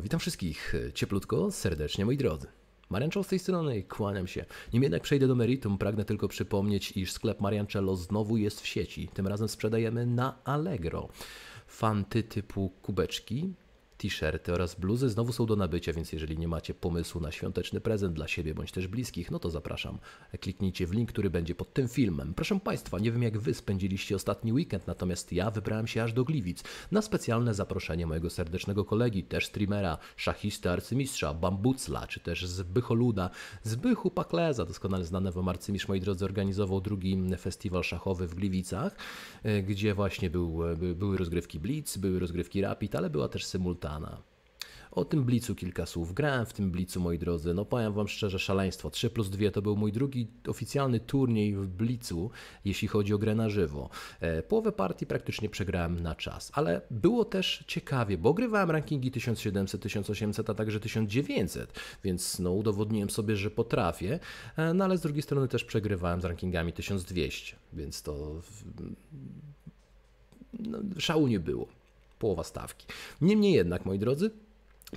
Witam wszystkich e, cieplutko, serdecznie moi drodzy. Mariancello z tej strony, kłaniam się. Nim jednak przejdę do meritum, pragnę tylko przypomnieć, iż sklep Mariancello znowu jest w sieci. Tym razem sprzedajemy na Allegro fanty typu kubeczki, T-shirty oraz bluzy znowu są do nabycia, więc jeżeli nie macie pomysłu na świąteczny prezent dla siebie bądź też bliskich, no to zapraszam. Kliknijcie w link, który będzie pod tym filmem. Proszę Państwa, nie wiem jak Wy spędziliście ostatni weekend, natomiast ja wybrałem się aż do Gliwic na specjalne zaproszenie mojego serdecznego kolegi, też streamera, szachisty, arcymistrza, bambucla, czy też Zbycholuda, Zbychu Pakleza, doskonale znany wam arcymistrz, moi drodzy, organizował drugi festiwal szachowy w Gliwicach, e, gdzie właśnie był, e, były rozgrywki blitz, były rozgrywki rapid, ale była też symultana o tym blicu kilka słów. Grałem w tym blicu, moi drodzy. No powiem wam szczerze, szaleństwo. 3 plus 2 to był mój drugi oficjalny turniej w blicu, jeśli chodzi o grę na żywo. E, połowę partii praktycznie przegrałem na czas, ale było też ciekawie, bo grywałem rankingi 1700, 1800, a także 1900, więc no udowodniłem sobie, że potrafię, e, no ale z drugiej strony też przegrywałem z rankingami 1200, więc to no, szału nie było połowa stawki. Niemniej jednak, moi drodzy,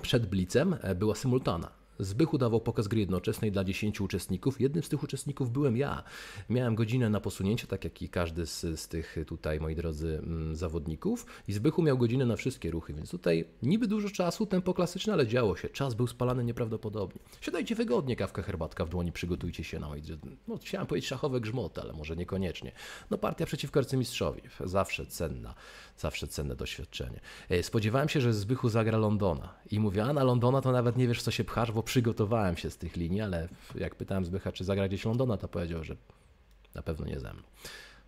przed Blitzem e, była symultana. Zbychu udawał pokaz gry jednoczesnej dla 10 uczestników. Jednym z tych uczestników byłem ja. Miałem godzinę na posunięcie, tak jak i każdy z, z tych tutaj, moi drodzy, mm, zawodników. I Zbychu miał godzinę na wszystkie ruchy, więc tutaj niby dużo czasu, tempo klasyczne, ale działo się. Czas był spalany nieprawdopodobnie. Siadajcie wygodnie, kawka, herbatka w dłoni, przygotujcie się na moi drodzy. No, chciałem powiedzieć szachowe grzmoty, ale może niekoniecznie. No partia przeciwko arcymistrzowi, zawsze cenna zawsze cenne doświadczenie. E, spodziewałem się, że Zbychu zagra Londona i mówię, a na Londona to nawet nie wiesz, co się pchasz, bo przygotowałem się z tych linii, ale jak pytałem Zbycha, czy zagra gdzieś Londona, to powiedział, że na pewno nie ze mną.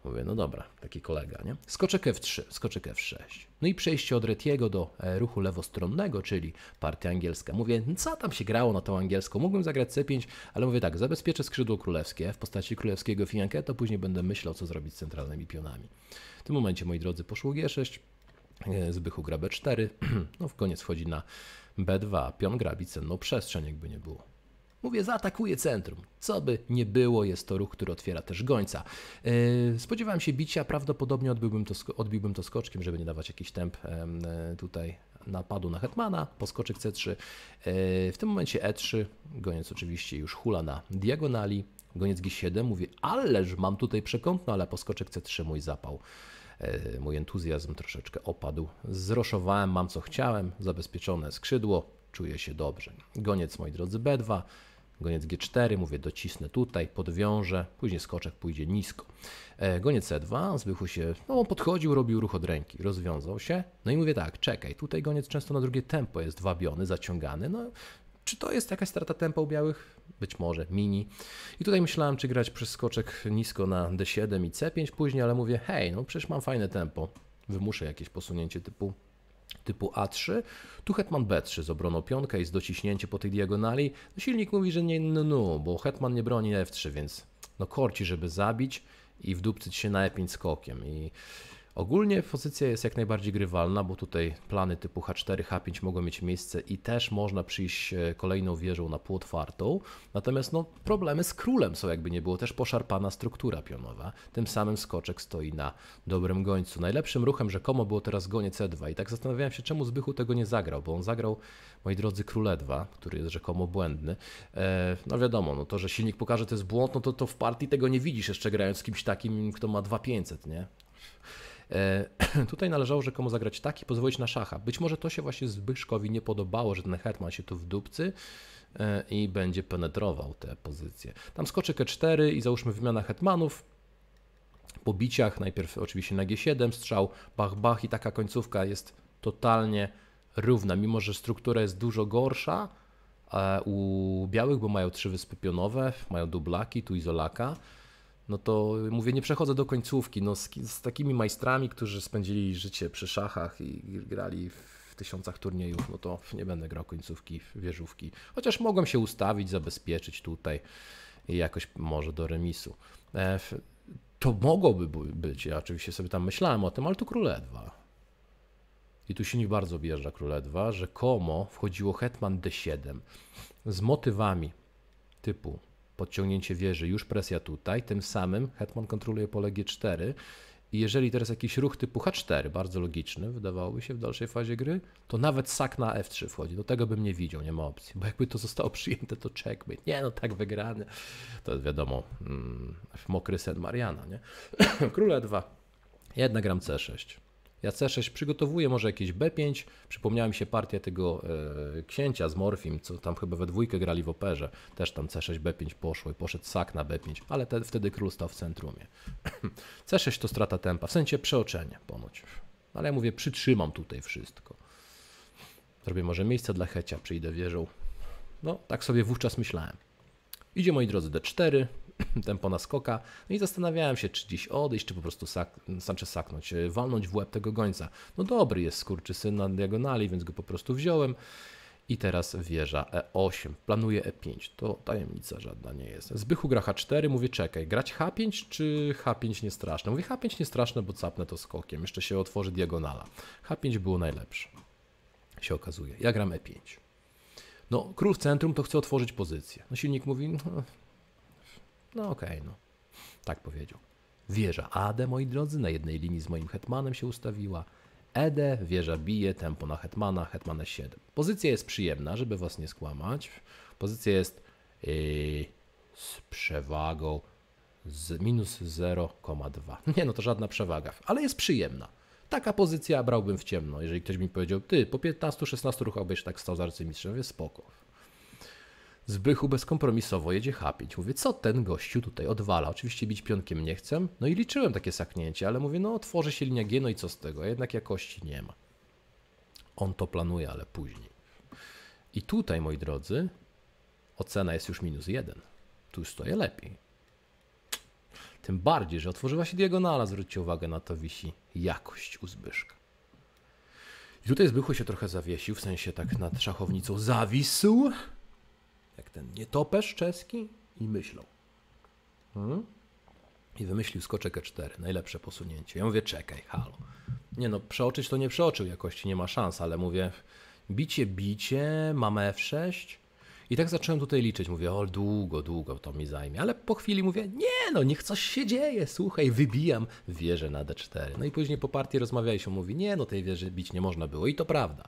Mówię, no dobra, taki kolega, nie? Skoczek F3, skoczek F6. No i przejście od Retiego do e, ruchu lewostronnego, czyli partia angielska. Mówię, no co tam się grało na tą angielską? Mógłbym zagrać C5, ale mówię tak, zabezpieczę skrzydło królewskie w postaci królewskiego to później będę myślał, co zrobić z centralnymi pionami. W tym momencie, moi drodzy, poszło G6, e, Zbychu gra B4, no w koniec wchodzi na B2, pion gra cenną przestrzeń, jakby nie było. Mówię, zaatakuje centrum. Co by nie było, jest to ruch, który otwiera też gońca. Yy, spodziewałem się bicia, prawdopodobnie odbiłbym to, odbiłbym to skoczkiem, żeby nie dawać jakiś temp yy, e, tutaj napadu na Hetmana, poskoczek C3. Yy, e, w tym momencie E3, goniec oczywiście już hula na diagonali, goniec G7, mówi, ależ mam tutaj przekątno, ale poskoczek C3 mój zapał. Yy, mój entuzjazm troszeczkę opadł. Zroszowałem, mam co chciałem, zabezpieczone skrzydło, czuję się dobrze. Goniec, moi drodzy, B2, Goniec G4, mówię, docisnę tutaj, podwiążę, później skoczek pójdzie nisko. E, goniec C2, zbychu się, no on podchodził, robił ruch od ręki, rozwiązał się, no i mówię tak, czekaj, tutaj goniec często na drugie tempo jest wabiony, zaciągany, no czy to jest jakaś strata tempa u białych? Być może, mini. I tutaj myślałem, czy grać przez skoczek nisko na D7 i C5 później, ale mówię, hej, no przecież mam fajne tempo, wymuszę jakieś posunięcie typu typu A3, tu Hetman B3 z obroną pionka i z dociśnięciem po tej diagonali. No, silnik mówi, że nie, no, no, bo Hetman nie broni F3, więc no korci, żeby zabić i w się na E5 skokiem. I Ogólnie pozycja jest jak najbardziej grywalna, bo tutaj plany typu H4, H5 mogą mieć miejsce i też można przyjść e, kolejną wieżą na półotwartą. Natomiast no, problemy z królem są jakby nie było, też poszarpana struktura pionowa. Tym samym skoczek stoi na dobrym gońcu. Najlepszym ruchem rzekomo było teraz gonie C2 e i tak zastanawiałem się, czemu Zbychu tego nie zagrał, bo on zagrał, moi drodzy, króle 2 który jest rzekomo błędny. E, no wiadomo, no to, że silnik pokaże, to jest błąd, no to, to w partii tego nie widzisz jeszcze grając z kimś takim, kto ma 2500, nie? E, tutaj należało rzekomo zagrać tak i pozwolić na szacha. Być może to się właśnie Zbyszkowi nie podobało, że ten hetman się tu w dupcy e, i będzie penetrował te pozycje. Tam skoczy K4 i załóżmy wymiana hetmanów. Po biciach, najpierw oczywiście na G7, strzał, bach, bach i taka końcówka jest totalnie równa, mimo że struktura jest dużo gorsza e, u białych, bo mają trzy wyspy pionowe, mają dublaki, tu izolaka, no to mówię, nie przechodzę do końcówki. No z, z takimi majstrami, którzy spędzili życie przy szachach i grali w tysiącach turniejów, no to nie będę grał końcówki, wieżówki. Chociaż mogłem się ustawić, zabezpieczyć tutaj i jakoś może do remisu. E, to mogłoby być, ja oczywiście sobie tam myślałem o tym, ale tu E2. I tu się nie bardzo objeżdża królewwa, że komo wchodziło hetman d7 z motywami typu podciągnięcie wieży, już presja tutaj, tym samym hetman kontroluje pole G4 i jeżeli teraz jakiś ruch typu H4, bardzo logiczny, wydawałoby się w dalszej fazie gry, to nawet sak na F3 wchodzi. Do tego bym nie widział, nie ma opcji. Bo jakby to zostało przyjęte, to checkmate. Nie, no tak wygrany. To jest wiadomo, mm, mokry sen Mariana, nie? Króle 2. jedna gram C6. Ja C6 przygotowuję, może jakieś B5. Przypomniała mi się partia tego e, księcia z Morfim, co tam chyba we dwójkę grali w operze. Też tam C6, B5 poszło i poszedł sak na B5, ale te, wtedy król stał w centrumie. C6 to strata tempa, w sensie przeoczenie ponoć. Ale ja mówię, przytrzymam tutaj wszystko. Zrobię może miejsce dla Hecia, przyjdę wieżą. No, tak sobie wówczas myślałem. Idzie, moi drodzy, D4, tempo na skoka. No i zastanawiałem się, czy dziś odejść, czy po prostu sak Sanchez znaczy saknąć, e, walnąć w łeb tego gońca. No dobry jest skurczysyn na diagonali, więc go po prostu wziąłem. I teraz wieża E8. Planuję E5. To tajemnica żadna nie jest. Zbychu gra H4. Mówię, czekaj, grać H5 czy H5 niestraszne? Mówię, H5 niestraszne, bo capnę to skokiem. Jeszcze się otworzy diagonala. H5 było najlepsze. Się okazuje. Ja gram E5. No, król w centrum to chce otworzyć pozycję. No silnik mówi, no, no okej, okay, no. Tak powiedział. Wieża AD, moi drodzy, na jednej linii z moim hetmanem się ustawiła. Ed wieża bije, tempo na hetmana, hetmana 7. Pozycja jest przyjemna, żeby was nie skłamać. Pozycja jest yy, z przewagą z minus 0,2. Nie no, to żadna przewaga, ale jest przyjemna. Taka pozycja brałbym w ciemno. Jeżeli ktoś mi powiedział, ty po 15-16 byś tak stał z arcymistrzem, jest spoko. Zbychu bezkompromisowo jedzie chapić. Mówię, co ten gościu tutaj odwala? Oczywiście bić pionkiem nie chcę. No i liczyłem takie saknięcie, ale mówię, no otworzy się linia G, no i co z tego? A jednak jakości nie ma. On to planuje, ale później. I tutaj, moi drodzy, ocena jest już minus jeden. Tu już stoję lepiej. Tym bardziej, że otworzyła się diagonala, zwróćcie uwagę na to wisi jakość u Zbyszka. I tutaj Zbychu się trochę zawiesił, w sensie tak nad szachownicą zawisł jak ten nietoperz czeski i myślą. Hmm? I wymyślił skoczek E4, najlepsze posunięcie. Ja mówię, czekaj, halo. Nie no, przeoczyć to nie przeoczył, jakości nie ma szans, ale mówię, bicie, bicie, mamy F6, i tak zacząłem tutaj liczyć. Mówię, o, długo, długo to mi zajmie. Ale po chwili mówię, nie no, niech coś się dzieje, słuchaj, wybijam wieżę na D4. No i później po partii rozmawialiśmy, mówi, nie no, tej wieży bić nie można było. I to prawda,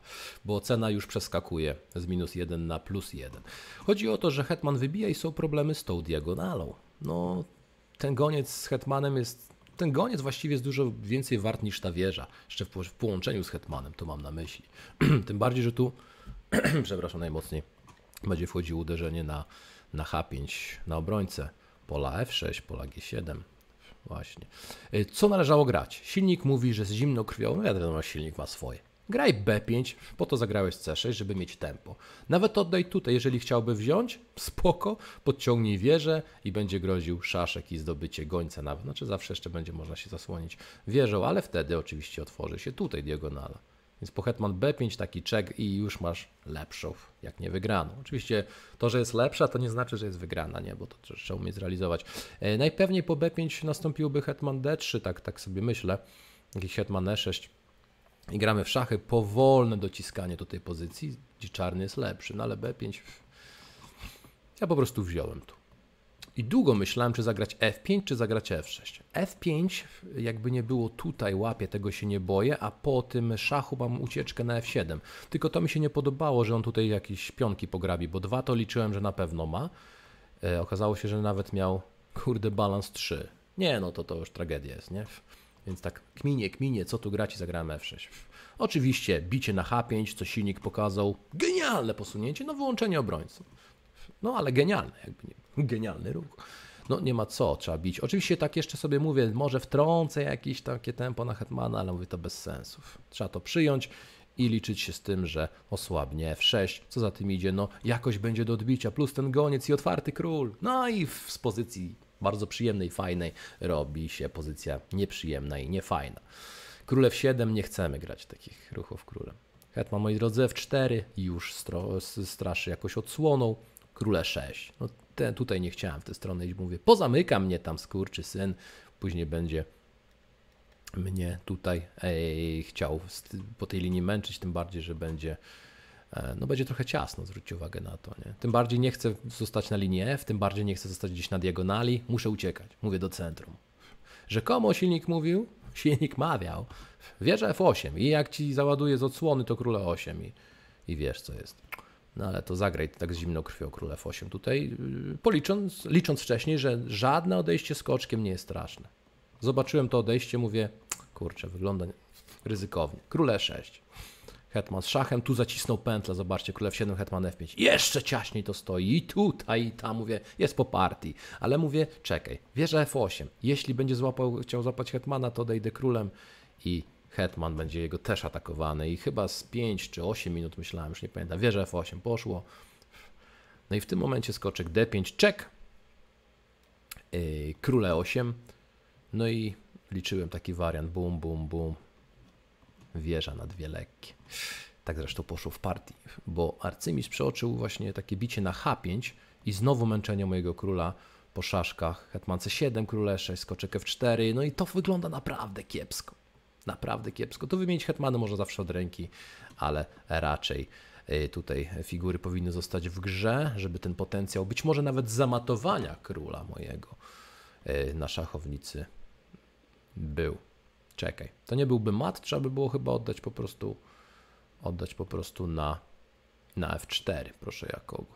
bo cena już przeskakuje z minus 1 na plus 1. Chodzi o to, że Hetman wybija i są problemy z tą diagonalą. No, ten goniec z Hetmanem jest ten goniec właściwie jest dużo więcej wart niż ta wieża, jeszcze w, połączeniu z hetmanem, to mam na myśli. Tym bardziej, że tu, przepraszam najmocniej, będzie wchodziło uderzenie na, na H5 na obrońcę, pola F6, pola G7. Właśnie. Y, co należało grać? Silnik mówi, że z zimno krwią, no ja wiadomo, silnik ma swoje. Graj B5, po to zagrałeś C6, żeby mieć tempo. Nawet oddaj tutaj, jeżeli chciałby wziąć, spoko, podciągnij wieżę i będzie groził szaszek i zdobycie gońca nawet. Znaczy zawsze jeszcze będzie można się zasłonić wieżą, ale wtedy oczywiście otworzy się tutaj diagonala. Więc po hetman b5 taki czek i już masz lepszą, jak nie wygraną. Oczywiście to, że jest lepsza, to nie znaczy, że jest wygrana, nie, bo to trzeba umieć zrealizować. E, najpewniej po b5 nastąpiłby hetman d3, tak, tak sobie myślę, jakiś hetman e6 i gramy w szachy, powolne dociskanie do tej pozycji, gdzie czarny jest lepszy, no ale b5 ja po prostu wziąłem tu. I długo myślałem, czy zagrać F5, czy zagrać F6. F5, jakby nie było tutaj, łapie, tego się nie boję, a po tym szachu mam ucieczkę na F7. Tylko to mi się nie podobało, że on tutaj jakieś pionki pograbi, bo dwa to liczyłem, że na pewno ma. E, okazało się, że nawet miał, kurde, balans 3. Nie, no to to już tragedia jest, nie? Więc tak, kminie, kminie, co tu grać i zagrałem F6. Oczywiście bicie na H5, co silnik pokazał, genialne posunięcie, no wyłączenie obrońców. No ale genialny, jakby nie, genialny ruch. No nie ma co, trzeba bić. Oczywiście tak jeszcze sobie mówię, może wtrącę jakieś takie tempo na Hetmana, ale mówię to bez sensów. Trzeba to przyjąć i liczyć się z tym, że osłabnie F6, co za tym idzie, no jakoś będzie do odbicia, plus ten goniec i otwarty król. No i w, z pozycji bardzo przyjemnej, fajnej robi się pozycja nieprzyjemna i niefajna. Królew 7 nie chcemy grać takich ruchów królem. Hetman, moi drodzy, F4 już straszy jakoś odsłonął króle 6. No te, tutaj nie chciałem w tę stronę iść, mówię, pozamyka mnie tam skurczy syn, później będzie mnie tutaj ej, chciał po tej linii męczyć, tym bardziej, że będzie e, no będzie trochę ciasno, zwróćcie uwagę na to. Nie? Tym bardziej nie chcę zostać na linii F, tym bardziej nie chcę zostać gdzieś na diagonali, muszę uciekać, mówię do centrum. Rzekomo silnik mówił, silnik mawiał, wieża F8 i jak ci załaduje z odsłony, to króle 8 i, i wiesz co jest. No ale to zagraj tak z zimną krwią królew 8 tutaj, y, policząc, licząc wcześniej, że żadne odejście skoczkiem nie jest straszne. Zobaczyłem to odejście, mówię, kurczę, wygląda ryzykownie. Króle 6. Hetman z szachem, tu zacisnął pętlę, zobaczcie, królew 7, hetman f5. Jeszcze ciaśniej to stoi i tutaj, i tam, mówię, jest po partii. Ale mówię, czekaj, wieża f8. Jeśli będzie złapał, chciał złapać hetmana, to odejdę królem i Hetman będzie jego też atakowany i chyba z 5 czy 8 minut myślałem, już nie pamiętam, wieża F8 poszło. No i w tym momencie skoczek D5, czek, yy, król E8, no i liczyłem taki wariant, bum, bum, bum, wieża na dwie lekkie. Tak zresztą poszło w partii, bo arcymistrz przeoczył właśnie takie bicie na H5 i znowu męczenie mojego króla po szaszkach. Hetman C7, król E6, skoczek F4, no i to wygląda naprawdę kiepsko naprawdę kiepsko. To wymienić hetmany można zawsze od ręki, ale raczej y, tutaj figury powinny zostać w grze, żeby ten potencjał, być może nawet zamatowania króla mojego y, na szachownicy był. Czekaj, to nie byłby mat, trzeba by było chyba oddać po prostu oddać po prostu na, na F4, proszę Jakobu.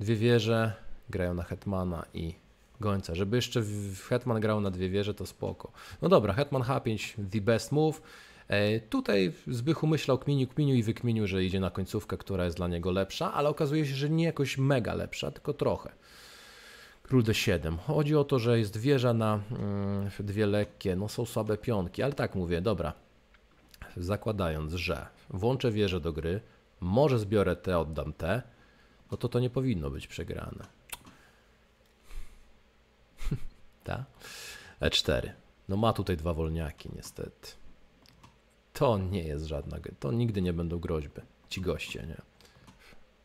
Dwie wieże grają na hetmana i gońca. Żeby jeszcze Hetman grał na dwie wieże, to spoko. No dobra, Hetman H5, the best move. E, tutaj Zbychu myślał kminiu, kminiu i wykminił, że idzie na końcówkę, która jest dla niego lepsza, ale okazuje się, że nie jakoś mega lepsza, tylko trochę. Król D7. Chodzi o to, że jest wieża na mm, dwie lekkie, no są słabe pionki, ale tak mówię, dobra. Zakładając, że włączę wieżę do gry, może zbiorę te, oddam te, no to to nie powinno być przegrane tak? E4. No ma tutaj dwa wolniaki niestety. To nie jest żadna, to nigdy nie będą groźby. Ci goście, nie?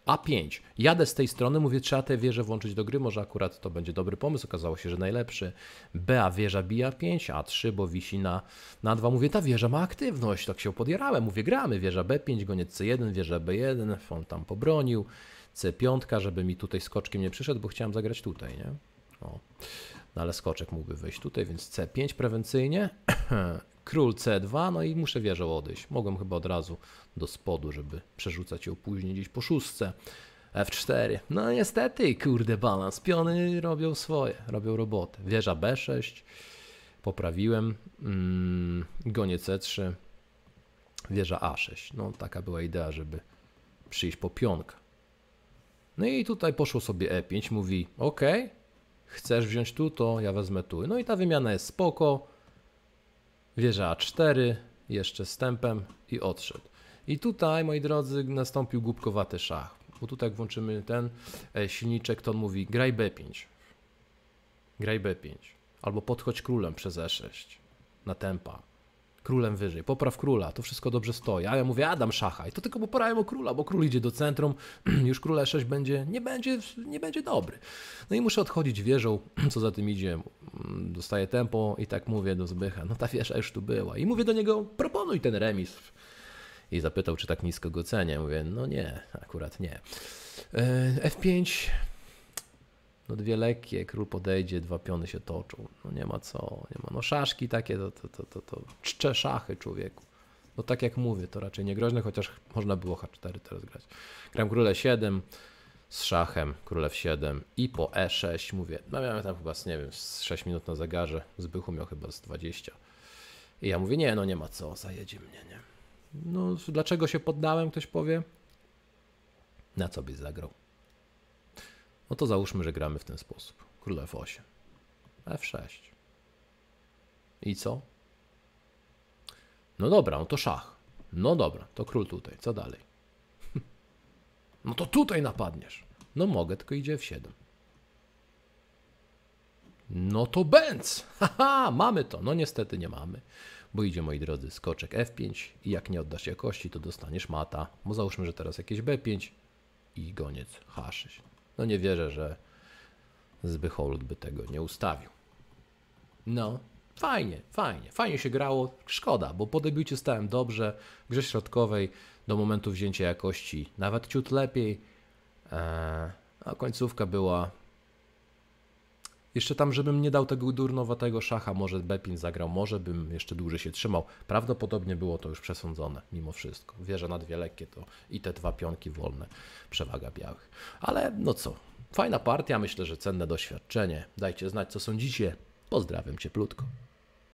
A5. Jadę z tej strony, mówię, trzeba tę wieżę włączyć do gry, może akurat to będzie dobry pomysł. Okazało się, że najlepszy. B, a wieża bija 5, A3, bo wisi na, na 2. Mówię, ta wieża ma aktywność, tak się podierałem. Mówię, gramy, wieża B5, goniec C1, wieża B1, on tam pobronił. C5, żeby mi tutaj skoczkiem nie przyszedł, bo chciałem zagrać tutaj, nie? O no ale skoczek mógłby wyjść tutaj, więc C5 prewencyjnie, król C2, no i muszę wieżę odejść. Mogłem chyba od razu do spodu, żeby przerzucać ją później gdzieś po szóstce. F4. No niestety, kurde, balans. Piony robią swoje, robią robotę. Wieża B6, poprawiłem. Mm, gonie C3, wieża A6. No taka była idea, żeby przyjść po pionka. No i tutaj poszło sobie E5, mówi ok, chcesz wziąć tu, to ja wezmę tu. No i ta wymiana jest spoko. Wieża A4, jeszcze stępem i odszedł. I tutaj, moi drodzy, nastąpił głupkowaty szach. Bo tu tak włączymy ten e, silniczek, to on mówi graj B5. Graj B5. Albo podchodź królem przez E6. Na tempa królem wyżej, popraw króla, to wszystko dobrze stoi. A ja mówię, Adam Szachaj, to tylko poprawiam o króla, bo król idzie do centrum, już króla 6 będzie, nie będzie, nie będzie dobry. No i muszę odchodzić wieżą, co za tym idzie. Mm, dostaję tempo i tak mówię do Zbycha, no ta wieża już tu była. I mówię do niego, proponuj ten remis. I zapytał, czy tak nisko go cenię. Mówię, no nie, akurat nie. E, F5, no dwie lekkie, król podejdzie, dwa piony się toczą. No nie ma co, nie ma. No szaszki takie, to, to, to, to, to czcze szachy człowieku. No tak jak mówię, to raczej groźne, chociaż można było H4 teraz grać. Gram króle 7 z szachem, w 7 i po E6, mówię, no miałem tam chyba, z, nie wiem, z 6 minut na zegarze, Zbychu miał chyba z 20. I ja mówię, nie, no nie ma co, zajedzie mnie, nie. No dlaczego się poddałem, ktoś powie? Na co byś zagrał? No to załóżmy, że gramy w ten sposób. Król F8, F6. I co? No dobra, no to szach. No dobra, to król tutaj. Co dalej? No to tutaj napadniesz. No mogę, tylko idzie F7. No to bęc! Haha, mamy to. No niestety nie mamy, bo idzie, moi drodzy, skoczek F5 i jak nie oddasz jakości, to dostaniesz mata. Bo załóżmy, że teraz jakieś B5 i goniec H6. No nie wierzę, że Zbycholud by tego nie ustawił. No, fajnie, fajnie, fajnie się grało. Szkoda, bo po debiucie stałem dobrze. W grze środkowej do momentu wzięcia jakości nawet ciut lepiej. Eee, a końcówka była jeszcze tam, żebym nie dał tego durnowatego szacha, może Bepin zagrał, może bym jeszcze dłużej się trzymał. Prawdopodobnie było to już przesądzone, mimo wszystko. Wieża na dwie lekkie to i te dwa pionki wolne, przewaga białych. Ale no co, fajna partia, myślę, że cenne doświadczenie. Dajcie znać, co sądzicie. Pozdrawiam cieplutko.